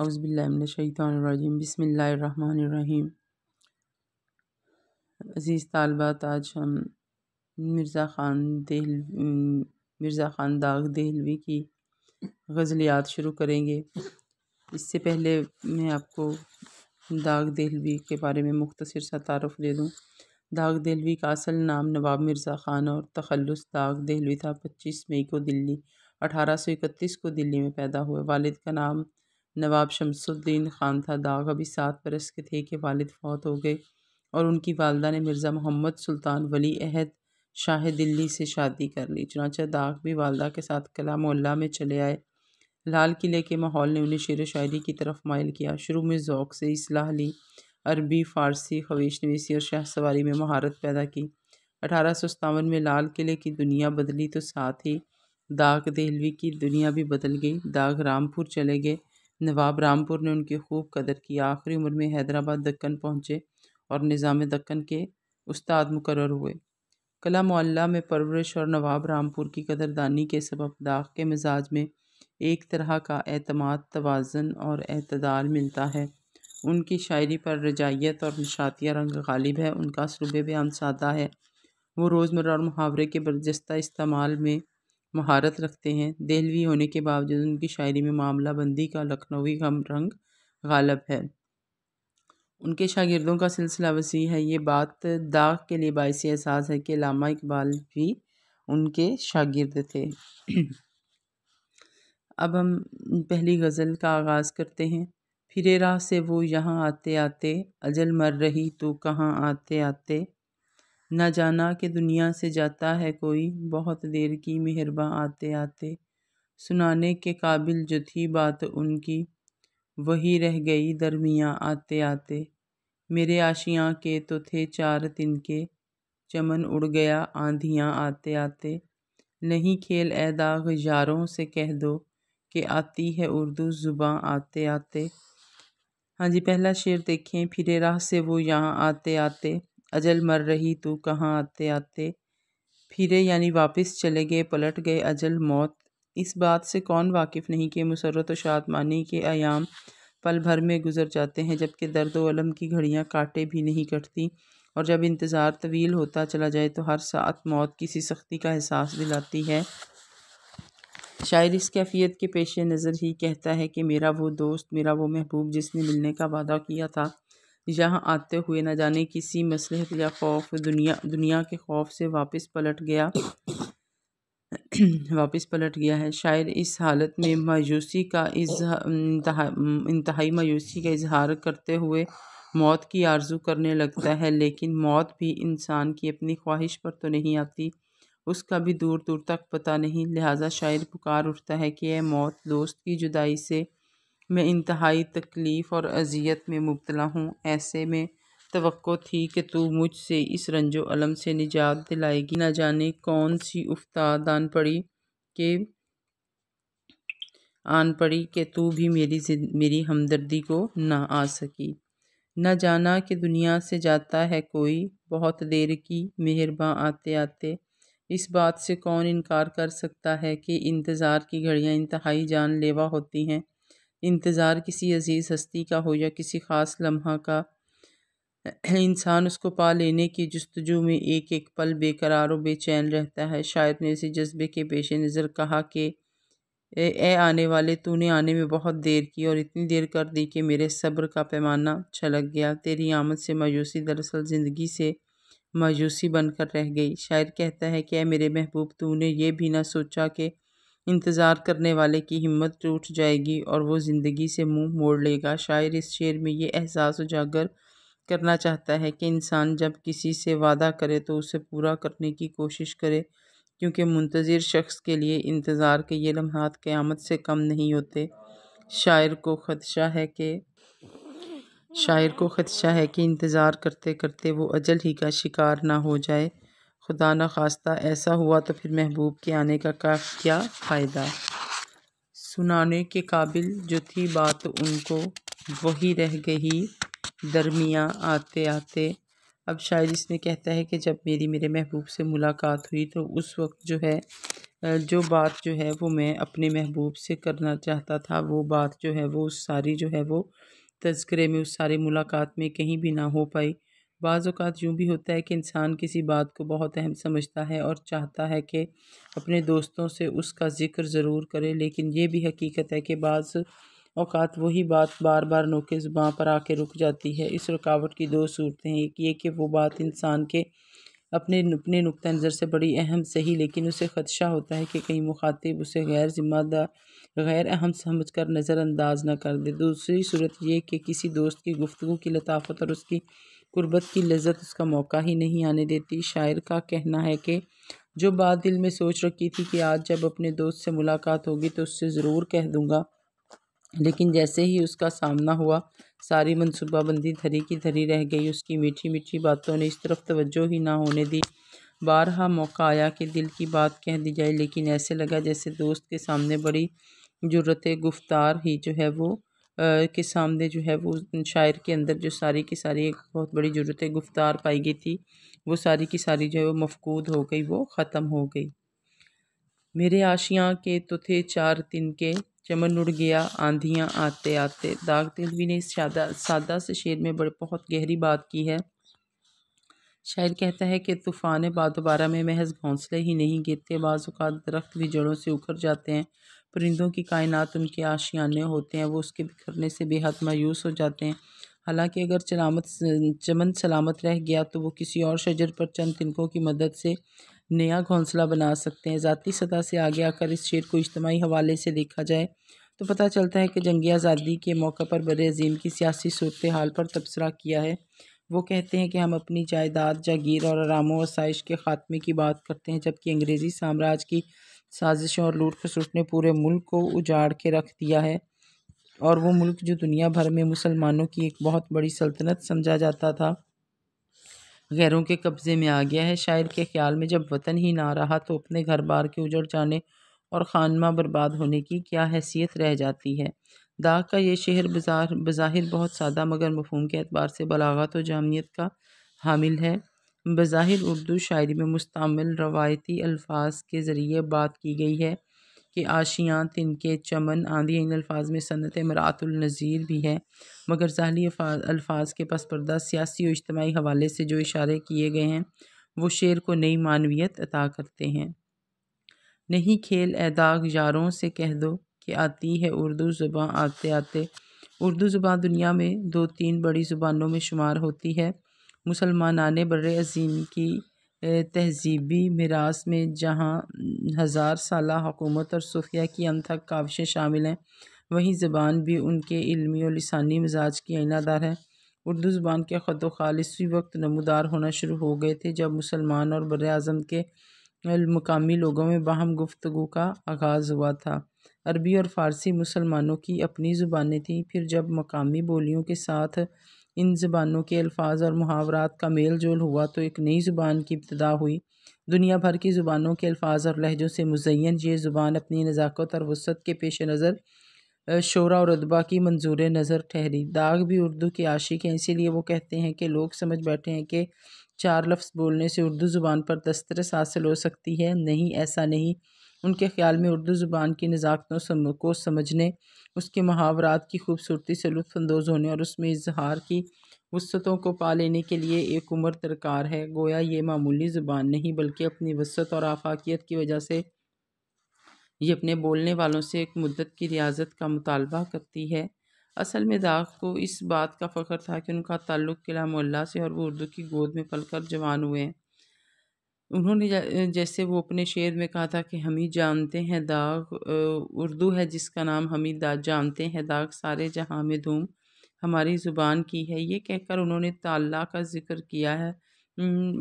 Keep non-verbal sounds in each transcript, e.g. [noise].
अवज़बिल्लाशीम बसमीम अज़ीज़ तालबात आज हम मिर्ज़ा ख़ान दहल मिर्ज़ा ख़ान दाग दहलवी की गज़लियात शुरू करेंगे इससे पहले मैं आपको दाग दहलवी के बारे में मुख्तर सा तारफ़ दे दूँ दाग दहलवी का असल नाम नवाब मिर्ज़ा ख़ान और तखलस दाग दहलवी था पच्चीस मई को दिल्ली अठारह सौ इकतीस को दिल्ली में पैदा हुए वालिद का नाम नवाब शमसुद्दीन खान था दाग अभी सात बरस के थे कि वालिद फौत हो गए और उनकी वालदा ने मिर्ज़ा मोहम्मद सुल्तान वली अहद शाह दिल्ली से शादी कर ली चुनाचा दाग भी वालदा के साथ कला मोहल्ला में चले आए लाल किले के माहौल ने उन्हें शेर शायरी की तरफ मायल किया शुरू में ओक़ से इसलाह ली अरबी फ़ारसी खवेश नवीसी और शाह सवारी में महारत पैदा की अठारह सौ सतावन में लाल किले की दुनिया बदली तो साथ ही दाग दहलवी की दुनिया भी बदल गई दाग रामपुर चले गए नवाब रामपुर ने उनकी खूब कदर की आखिरी उम्र में हैदराबाद दक्कन पहुँचे और निज़ाम दक्कन के उस्ताद मुकर हुए कला मोल्ला में परवरिश और नवाब रामपुर की कदरदानी के सबब दाग के मिजाज में एक तरह का अतमाद तोज़न और अतदाल मिलता है उनकी शायरी पर रजाइत और नशातिया रंग गालिब है उनका सूबे बयान सादा है वो रोज़मर और मुहावरे के बर्जस्ता इस्तेमाल में महारत रखते हैं दहलवी होने के बावजूद उनकी शायरी में मामला बंदी का लखनवी गम रंग गालब है उनके शागिर्दों का सिलसिला वसी है ये बात दाग के लिए बायस एहसास है कि लामा इकबाल भी उनके शागिर्द थे [clears throat] अब हम पहली गज़ल का आगाज़ करते हैं फिरे राह से वो यहाँ आते आते अजल मर रही तो कहाँ आते आते न जाना कि दुनिया से जाता है कोई बहुत देर की मेहरबा आते आते सुनाने के काबिल जो थी बात उनकी वही रह गई दरमियाँ आते आते मेरे आशियाँ के तो थे चार तिनके चमन उड़ गया आंधियाँ आते आते नहीं खेल ए दाग यारों से कह दो कि आती है उर्दू ज़ुबाँ आते आते हाँ जी पहला शेर देखें फिर राह से वो यहाँ आते आते अजल मर रही तू कहाँ आते आते फिरे यानी वापस चले गए पलट गए अजल मौत इस बात से कौन वाकिफ़ नहीं कि मुसरत व शादमानी के आयाम पल भर में गुजर जाते हैं जबकि दर्द वलम की घड़ियाँ काटे भी नहीं कटती और जब इंतज़ार तवील होता चला जाए तो हर साथ मौत किसी सख्ती का एहसास दिलाती है शायर इस कैफियत के पेश नज़र ही कहता है कि मेरा वो दोस्त मेरा वो महबूब जिसने मिलने का वादा किया था यहाँ आते हुए न जाने किसी मसलहत या खौफ दुनिया दुनिया के खौफ से वापस पलट गया [clears throat] वापस पलट गया है शायर इस हालत में मायूसी का इंतहाई मायूसी का इजहार करते हुए मौत की आरजू करने लगता है लेकिन मौत भी इंसान की अपनी ख्वाहिश पर तो नहीं आती उसका भी दूर दूर तक पता नहीं लिहाजा शायर पुकार उठता है कि यह मौत दोस्त की जुदाई से मैं इंतहाई तकलीफ़ और अजियत में मुबतला हूँ ऐसे में तो थी कि तू मुझसे इस रंजो अलम से निजात दिलाएगी ना जाने कौन सी उफ्ता आन पड़ी के आन पड़ी कि तू भी मेरी मेरी हमदर्दी को ना आ सकी न जाना कि दुनिया से जाता है कोई बहुत देर की मेहरबान आते आते इस बात से कौन इनकार कर सकता है कि इंतज़ार की घड़ियाँ इंतहाई जानलेवा होती हैं इंतज़ार किसी अजीज़ हस्ती का हो या किसी ख़ास लम्हा का इंसान उसको पा लेने की जस्तजू में एक एक पल बेकरार और बेचैन रहता है शायर ने इसी जज्बे के पेश नज़र कहा कि ए आने वाले तूने आने में बहुत देर की और इतनी देर कर दी कि मेरे सब्र का पैमाना छलक गया तेरी आमद से मायूसी दरअसल ज़िंदगी से मायूसी बनकर रह गई शायर कहता है कि ए मेरे महबूब तूने ये भी ना सोचा कि इंतज़ार करने वाले की हिम्मत टूट जाएगी और वो ज़िंदगी से मुंह मोड़ लेगा शायर इस शेर में ये एहसास उजागर करना चाहता है कि इंसान जब किसी से वादा करे तो उसे पूरा करने की कोशिश करे क्योंकि मुंतजिर शख्स के लिए इंतज़ार के ये लम्हात क़्यामत से कम नहीं होते शायर को खदशा है कि शायर को खदशा है कि इंतज़ार करते करते वो अजल ही का शिकार ना हो जाए खुदा न खास्ता ऐसा हुआ तो फिर महबूब के आने का, का क्या फ़ायदा सुनाने के काबिल जो थी बात उनको वही रह गई दरमिया आते आते अब शायद इसने कहता है कि जब मेरी मेरे महबूब से मुलाकात हुई तो उस वक्त जो है जो बात जो है वो मैं अपने महबूब से करना चाहता था वो बात जो है वो उस सारी जो है वो तस्करे में उस सारी मुलाकात में कहीं भी ना हो पाई बाज़ात यूँ भी होता है कि इंसान किसी बात को बहुत अहम समझता है और चाहता है कि अपने दोस्तों से उसका ज़िक्र ज़रूर करे लेकिन ये भी हकीकत है कि बाज़ अवत वही बात बार बार नोके ज़ुबाँ पर आके रुक जाती है इस रुकावट की दो सूरतें हैं एक ये कि वो बात इंसान के अपने अपने नुक़ नज़र से बड़ी अहम सही लेकिन उसे खदशा होता है कि कहीं मुखातिब उसे गैर ज़िम्मेदार गैर अहम समझ कर नज़रअंदाज ना कर दे दूसरी सूरत यह कि किसी दोस्त की गुफ्तु की लताफत और उसकी गुर्बत की लज्जत उसका मौका ही नहीं आने देती शायर का कहना है कि जो बात दिल में सोच रखी थी कि आज जब अपने दोस्त से मुलाकात होगी तो उससे ज़रूर कह दूँगा लेकिन जैसे ही उसका सामना हुआ सारी मनसूबाबंदी धरी की धरी रह गई उसकी मीठी मीठी बातों ने इस तरफ तवज्जो ही ना होने दी बारहा मौका आया कि दिल की बात कह दी जाए लेकिन ऐसे लगा जैसे दोस्त के सामने बड़ी ज़रूरत गुफ्तार ही जो है वो के सामने जो है वो शायर के अंदर जो सारी की सारी एक बहुत बड़ी ज़रूरत गुफ्तार पाई गई थी वो सारी की सारी जो है वो मफकूद हो गई वो ख़त्म हो गई मेरे आशियाँ के तो थे चार दिन के चमन उड़ गया आंधियाँ आते आते दाग तिलवी ने इस सादा सादा से शेर में बड़े बहुत गहरी बात की है शायर कहता है कि तूफ़ान बाद दोबारा में महज घोंसले ही नहीं गिरते बाज़ात दरख्त भी जड़ों से उखड़ जाते हैं परिंदों की कायनात उनके आशियाने होते हैं वो उसके बिखरने से बेहद मायूस हो जाते हैं हालांकि अगर चलामत चमन सलामत रह गया तो वो किसी और शजर पर चंद तिनकों की मदद से नया घोंसला बना सकते हैं ज़ाती सतह से आगे आकर इस शेर को इज्तमी हवाले से देखा जाए तो पता चलता है कि जंगी आज़ादी के मौके पर बड़े अजीम की सियासी सूरत हाल पर तबसरा किया है वो कहते हैं कि हम अपनी जायदाद जागीर और आरामों वसाइश के ख़ात्मे की बात करते हैं जबकि अंग्रेज़ी साम्राज्य की साजिशों और लूट खसूट ने पूरे मुल्क को उजाड़ के रख दिया है और वो मुल्क जो दुनिया भर में मुसलमानों की एक बहुत बड़ी सल्तनत समझा जाता था गैरों के कब्ज़े में आ गया है शायर के ख्याल में जब वतन ही ना रहा तो अपने घर बार के उजड़ जाने और खानमा बर्बाद होने की क्या हैसियत रह जाती है दाग का ये शहर बाजार बज़ाहिर बहुत सादा मगर मफहम के अतबार से बलागत तो व जामियत का हामिल है बज़ाहिर उर्दू शायरी में मुस्तमिल रवायती अल्फाज के ज़रिए बात की गई है कि आशियाँ तिनके चमन आंधी इन अल्फाज में सनत मरातुलनज़ीर भी है मगर जहली अल्फाज के पसपर्दा सियासी और इज्तमाही हवाले से जो इशारे किए गए हैं वो शेर को नई मानवीत अता करते हैं नहीं खेल एदाग यारों से कह दो कि आती है उर्दू ज़ुबान आते आते उर्दू ज़ुबान दुनिया में दो तीन बड़ी ज़ुबानों में शुमार होती है मुसलमान आने बर अज़ीम की तहजीबी मरास में जहाँ हज़ार साल हुकूमत और सूफिया की अनथक काविशें शामिल हैं वहीं ज़बान भी उनके इलमी और लसानी मिजाज की आइनादार है उर्दू ज़बान के ख़त ख़ाल इसी वक्त नमदार होना शुरू हो गए थे जब मुसलमान और बर अज़म के मकामी लोगों में बाहम गुफ्तु का आगाज़ हुआ था अरबी और फ़ारसी मुसलमानों की अपनी ज़ुबानें थीं फिर जब मकामी बोलियों के साथ इन ज़बानों के अल्फाज और मुहावरात का मेल जोल हुआ तो एक नई ज़ुबान की इब्तदा हुई दुनिया भर की ज़ुबानों के अल्फाज और लहजों से मुजैन ये ज़ुबान अपनी नज़ाकत और वसत के पेश नज़र शोरा और अदबा की मंजूर नज़र ठहरी दाग भी उर्दू के आशिक हैं इसीलिए वो कहते हैं कि लोग समझ बैठे हैं कि चार लफ्ज़ बोलने से उर्दू ज़ुबान पर दस्तरस हासिल हो सकती है नहीं ऐसा नहीं उनके ख्याल में उर्दू ज़ुबान की नज़ाकतों को समझने उसके मुहावरात की खूबसूरती से लुफानंदोज़ होने और उसमें इजहार की वसतों को पा लेने के लिए एक उम्र दरकार है गोया ये मामूली ज़ुबान नहीं बल्कि अपनी वसत और आफाकियत की वजह से ये अपने बोलने वालों से एक मुद्दत की रियाजत का मुतालबा करती है असल में दाग को इस बात का फ़ख्र था कि उनका ताल्लुक़ किला मोल्ला से और वो उर्दू की गोद में पलकर जवान हुए हैं उन्होंने जैसे वो अपने शेर में कहा था कि हम ही जानते हैं दाग उर्दू है जिसका नाम हम ही दा जानते हैं दाग सारे जहाँ में धूम हमारी ज़ुबान की है ये कहकर उन्होंने ताला का जिक्र किया है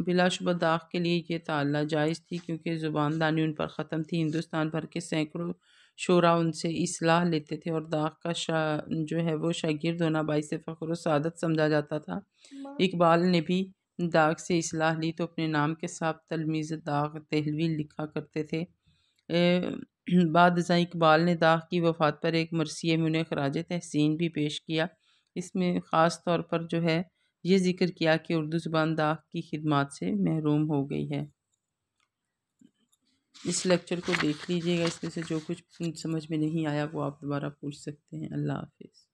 बिलाशुबा दाग के लिए ये ताला जायज़ थी क्योंकि ज़ुबान दानी उन पर ख़त्म थी हिंदुस्तान भर के सैकड़ों शुरा उनसे इसलाह लेते थे और दाग का शा जो है वो शागिर्द होना बाईस फ़ख्र सदत समझा जाता था इकबाल ने भी दाग से असलाह ली तो अपने नाम के साथ तलमीज़ दाग तहलवी लिखा करते थे बाद इकबाल ने दाग की वफात पर एक मरसिए में उन्हें खराज तहसीन भी पेश किया इसमें ख़ास तौर पर जो है ये जिक्र किया कि उर्दू ज़बान दाग की खिदमत से महरूम हो गई है इस लेक्चर को देख लीजिएगा इसमें से जो कुछ समझ में नहीं आया वो आप दोबारा पूछ सकते हैं अल्लाह हाफिज़